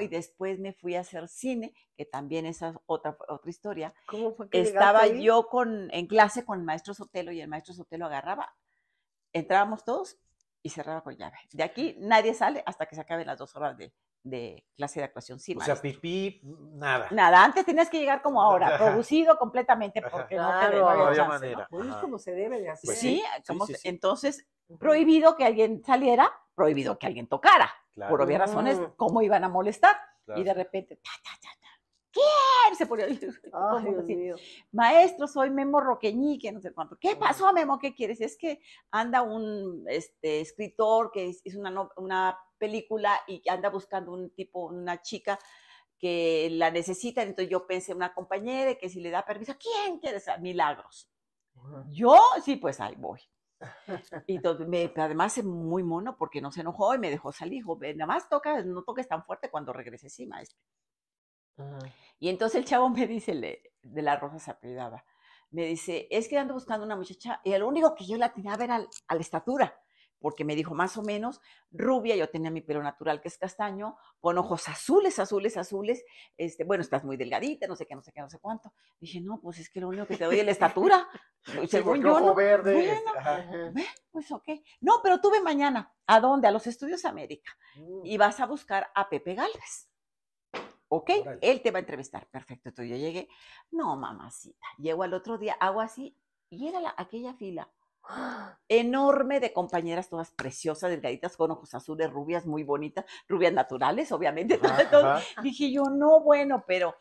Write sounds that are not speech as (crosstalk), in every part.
y después me fui a hacer cine, que también esa es otra, otra historia. que Estaba yo con, en clase con el maestro Sotelo y el maestro Sotelo agarraba, entrábamos todos y cerraba con llave. De aquí nadie sale hasta que se acaben las dos horas de, de clase de actuación. Sí, o sea, pipí, mm, nada. Nada, antes tenías que llegar como ahora, (laughs) producido completamente, porque no, había manera. ¿no? Pues como se debe de pues hacer. sí, entonces, prohibido que alguien saliera, prohibido que alguien tocara. Por obvias razones, mm. ¿cómo iban a molestar? Y de repente, ta, ta, ta, ta. ¿quién? Se ponía (laughs) maestro, soy Memo Roqueñique, no sé cuánto. ¿Qué pasó, Memo? ¿Qué quieres? Es que anda un este, escritor que es una, una película y anda buscando un tipo, una chica que la necesita. Entonces yo pensé una compañera que si le da permiso, ¿quién quieres? Milagros. Yo, sí, pues ahí voy. Y además es muy mono porque no se enojó y me dejó salir. nada más toca, no toques tan fuerte cuando regrese sí, maestro. Y entonces el chavo me dice, de la rosas sapidaba, me dice, es que ando buscando una muchacha y el único que yo la tenía era a la estatura porque me dijo más o menos rubia, yo tenía mi pelo natural que es castaño, con ojos azules, azules, azules, este, bueno, estás muy delgadita, no sé qué, no sé qué, no sé cuánto. Dije, no, pues es que lo único que te doy es la estatura. (laughs) Según yo, verde. Este, pues ok. No, pero tú ve mañana, ¿a dónde? A los Estudios América. Mm. Y vas a buscar a Pepe Galvez. ¿Ok? Él te va a entrevistar. Perfecto. Tú yo llegué. No, mamacita. Llego al otro día, hago así, y era aquella fila enorme de compañeras, todas preciosas, delgaditas, con ojos azules, rubias, muy bonitas, rubias naturales, obviamente. Dije yo, no, bueno, pero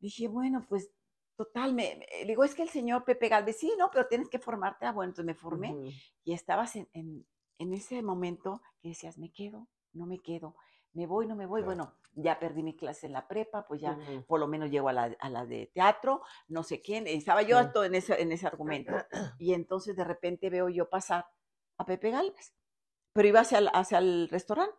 dije, bueno, pues total, me, eh, digo, es que el señor Pepe Galvez, sí, no, pero tienes que formarte. Ah, bueno, entonces me formé y estabas en, en, en, ese momento que decías, me quedo, no me quedo, me voy, no me voy. Bueno, ya perdí mi clase en la prepa, pues ya por lo menos llego a la, de teatro, no sé quién, estaba yo alto en ese, argumento. (clears throat) Y entonces de repente veo yo pasar a Pepe Galvez, pero iba hacia el restaurante.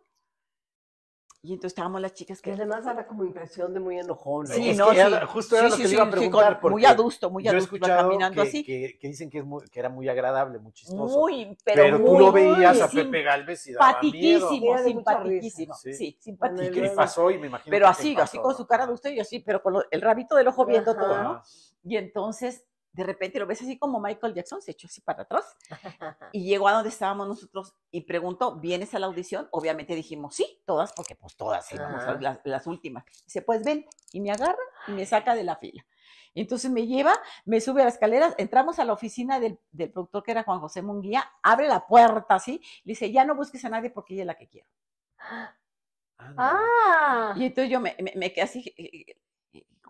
Y entonces estábamos las chicas que... Y además daba como impresión de muy enojón. Sí, no, sí. justo era lo que sí, a preguntar. muy adusto, muy adusto. Yo he caminando así. Que, dicen que, es que era muy agradable, muy chistoso. Muy, pero, pero tú lo veías a Pepe Galvez y daba miedo. Simpaticísimo, Simpatiquísimo, sí, sí Y que pasó y me imagino Pero así, así con su cara de usted y así, pero con el rabito del ojo viendo todo, ¿no? Y entonces de repente lo ves así como Michael Jackson, se echó así para atrás (laughs) y llegó a donde estábamos nosotros y preguntó, ¿vienes a la audición? Obviamente dijimos, sí, todas, porque pues todas, íbamos a las, últimas. Dice, pues ven, y me agarra y me saca de la fila. Entonces me lleva, me sube a las escaleras, entramos a la oficina del, productor que era Juan José Munguía, abre la puerta así, le dice, ya no busques a nadie porque ella es la que quiero. (gasps) Ah. Y entonces yo me, me quedé así,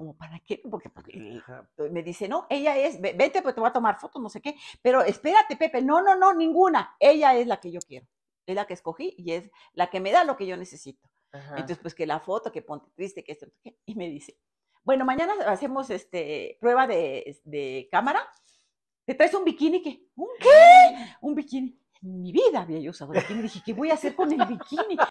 como para qué, porque, pues, eh, me dice, no, ella es, vete, pues te voy a tomar fotos, no sé qué, pero espérate, Pepe, no, no, no, ninguna, ella es la que yo quiero, es la que escogí y es la que me da lo que yo necesito. Entonces, pues que la foto, que ponte triste, que esto, y me dice, bueno, mañana hacemos este, prueba de, cámara, te traes un bikini, que, ¿un qué? Mm. Un bikini En mi vida había yo usado bikini. Dije, ¿qué voy a hacer con el bikini?